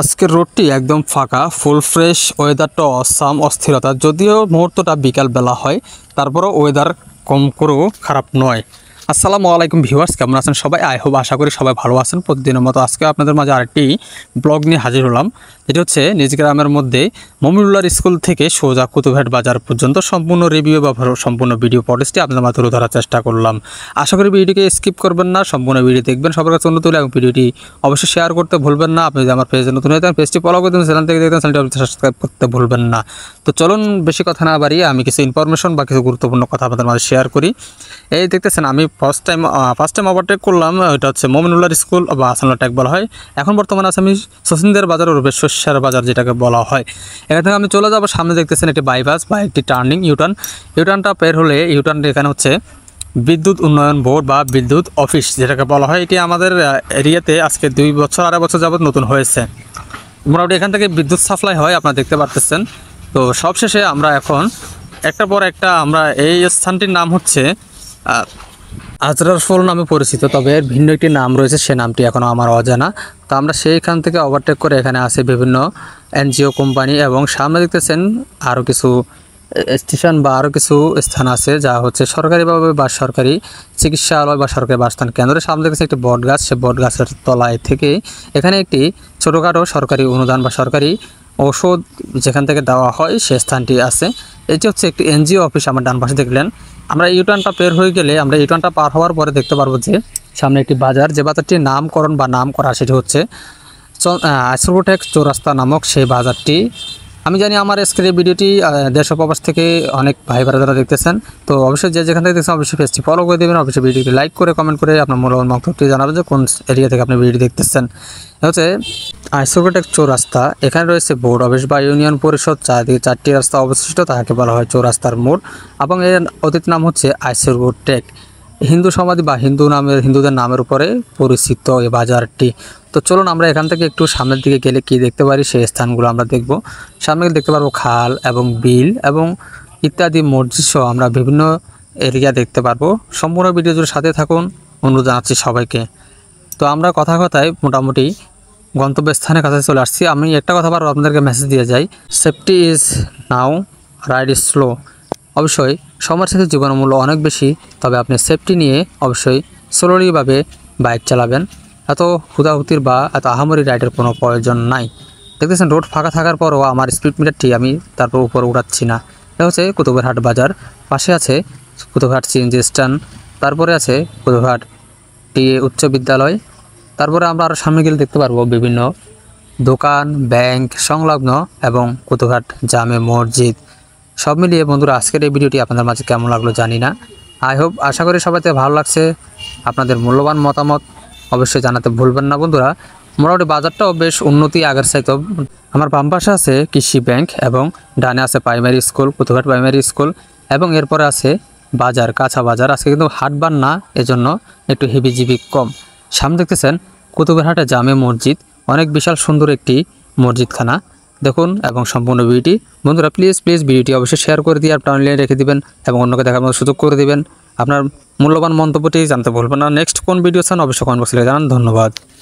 আজকের রোডটি একদম ফাঁকা ফুল ফ্রেশ ওয়েদারটা অসাম অস্থিরতা যদিও মুহূর্তটা বিকালবেলা হয় তারপরেও ওয়েদার কম করেও খারাপ নয় আসসালামু আলাইকুম ভিউয়ার্স কেমন আছেন সবাই আই হোপ আশা করি সবাই ভালো আছেন প্রতিদিনের মতো আজকে আপনাদের মাঝে আরেকটি ব্লগ নিয়ে হাজির হলাম যেটি হচ্ছে নিজ গ্রামের মধ্যে মমিনুল্লার স্কুল থেকে সোজা কুতুবহাট বাজার পর্যন্ত সম্পূর্ণ রিভিউ বা সম্পূর্ণ ভিডিও পলিসটি আপনাদের মাঝে তুলে ধরার চেষ্টা করলাম আশা করি ভিডিওকে স্কিপ করবেন না সম্পূর্ণ ভিডিও দেখবেন সবার কাছে নতুন এবং ভিডিওটি অবশ্যই শেয়ার করতে ভুলবেন না আপনি যদি আমার পেজে নতুন হয়ে থাকেন পেজটি ফলো করে দেবেন থেকে দেখবেন চ্যানেলটি সাবস্ক্রাইব করতে ভুলবেন না তো চলুন বেশি কথা না বাড়িয়ে আমি কিছু ইনফরমেশন বা কিছু গুরুত্বপূর্ণ কথা আপনাদের মাঝে শেয়ার করি এই দেখতেছেন আমি first time first time overtake করলাম ওইটা হচ্ছে মোমিনুল্লাহ স্কুল বা আসানুল্লাহ ট্যাক বলা হয় এখন বর্তমানে আছে আমি সচিনদের বাজার ওরূপে শস্যার বাজার যেটাকে বলা হয় এখান থেকে আমি চলে যাবো সামনে দেখতেছেন একটি বাইপাস বা একটি টার্নিং ইউটার্ন ইউটার্নটা পের হলে ইউটার্নটা এখানে হচ্ছে বিদ্যুৎ উন্নয়ন বোর্ড বা বিদ্যুৎ অফিস যেটাকে বলা হয় এটি আমাদের এরিয়াতে আজকে দুই বছর আড়াই বছর যাবৎ নতুন হয়েছে মোটামুটি এখান থেকে বিদ্যুৎ সাপ্লাই হয় আপনারা দেখতে পারতেছেন তো সবশেষে আমরা এখন একটার পর একটা আমরা এই স্থানটির নাম হচ্ছে আজরার ফল নামে পরিচিত তবে এর ভিন্ন একটি নাম রয়েছে সে নামটি এখনও আমার অজানা তো আমরা সেইখান থেকে ওভারটেক করে এখানে আসি বিভিন্ন এনজিও কোম্পানি এবং সামনে দেখতেছেন আরও কিছু স্টেশন বা আরও কিছু স্থান আছে যা হচ্ছে সরকারিভাবে বা সরকারি চিকিৎসালয় বা সরকারি বাসস্থান কেন্দ্রের সামনে দেখতেছে একটি বট গাছ সে বট গাছের তলায় থেকে এখানে একটি ছোটোখাটো সরকারি অনুদান বা সরকারি ওষুধ যেখান থেকে দেওয়া হয় সে স্থানটি আছে এটি হচ্ছে একটি এনজিও অফিস আমার ডান পাশে দেখলেন আমরা ইউটার্নটা পের হয়ে গেলে আমরা ইউটার্নটা পার হওয়ার পরে দেখতে পারবো যে সামনে একটি বাজার যে বাজারটির নামকরণ বা নাম করা সেটি হচ্ছে আইসোটেক চৌরাস্তা নামক সেই বাজারটি আমি জানি আমার স্ক্রিনে ভিডিওটি দেশ থেকে অনেক ভাই ভাইরা দেখতেছেন তো অবশ্যই যে যেখান থেকে দেখছেন অবশ্যই পেজটি ফলো করে দেবেন অবশ্যই ভিডিওটি লাইক করে কমেন্ট করে আপনার মূল্যবান মন্তব্যটি জানাবেন যে কোন এরিয়া থেকে আপনি ভিডিও দেখতেছেন হচ্ছে আইসোরোটেক চৌরাস্তা এখানে রয়েছে বোর্ড অফিস বা ইউনিয়ন পরিষদ চারদিকে চারটি রাস্তা অবশিষ্ট তাহাকে বলা হয় চৌরাস্তার মোড় এবং এর অতীত নাম হচ্ছে টেক হিন্দু সমাধি বা হিন্দু নামের হিন্দুদের নামের উপরে পরিচিত এই বাজারটি তো চলুন আমরা এখান থেকে একটু সামনের দিকে গেলে কি দেখতে পারি সেই স্থানগুলো আমরা দেখব সামনে দেখতে পারবো খাল এবং বিল এবং ইত্যাদি মসজিদ সহ আমরা বিভিন্ন এরিয়া দেখতে পারবো সম্পূর্ণ ভিডিও জুড়ে সাথে থাকুন অনুরোধ জানাচ্ছি সবাইকে তো আমরা কথা কথায় মোটামুটি গন্তব্যস্থানের কাছে চলে আসছি আমি একটা কথা বারবার আপনাদেরকে মেসেজ দিয়ে যাই safety is now ride is slow অবশ্যই সময়ের সাথে জীবনের মূল্য অনেক বেশি তবে আপনি সেফটি নিয়ে অবশ্যই স্লোলিভাবে বাইক চালাবেন এত হুদাহুতির বা এত আহামরি রাইডের কোনো প্রয়োজন নাই দেখতেছেন রোড ফাঁকা থাকার পরও আমার স্পিড মিটারটি আমি তারপর উপরে উড়াচ্ছি না এটা হচ্ছে কুতুবহাট বাজার পাশে আছে কুতুবহাট সিএনজি স্ট্যান্ড তারপরে আছে কুতুবহাট টি উচ্চ বিদ্যালয় তারপরে আমরা আরও সামনে গেলে দেখতে পারবো বিভিন্ন দোকান ব্যাংক সংলগ্ন এবং কুতুঘাট জামে মসজিদ সব মিলিয়ে বন্ধুরা আজকের এই ভিডিওটি আপনাদের মাঝে কেমন লাগলো জানি না আই হোপ আশা করি সবাইতে ভালো লাগছে আপনাদের মূল্যবান মতামত অবশ্যই জানাতে ভুলবেন না বন্ধুরা মোটামুটি বাজারটাও বেশ উন্নতি আগের চাইতেও আমার বাম পাশে আছে কৃষি ব্যাংক এবং ডানে আছে primary school Kutughat primary school এবং এরপরে আছে বাজার কাঁচা বাজার আজকে কিন্তু হাট বান না এজন্য একটু জিবি কম সামনে দেখতেছেন কুতুবেরহাটে জামে মসজিদ অনেক বিশাল সুন্দর একটি মসজিদখানা দেখুন এবং সম্পূর্ণ ভিডিওটি বন্ধুরা প্লিজ প্লিজ ভিডিওটি অবশ্যই শেয়ার করে দিয়ে আপনার অনলাইনে রেখে দিবেন এবং অন্যকে দেখার মতো সুযোগ করে দেবেন আপনার মূল্যবান মন্তব্যটি জানতে ভুলবেন না নেক্সট কোন ভিডিও চান অবশ্যই কমেন্ট বক্সে জানান ধন্যবাদ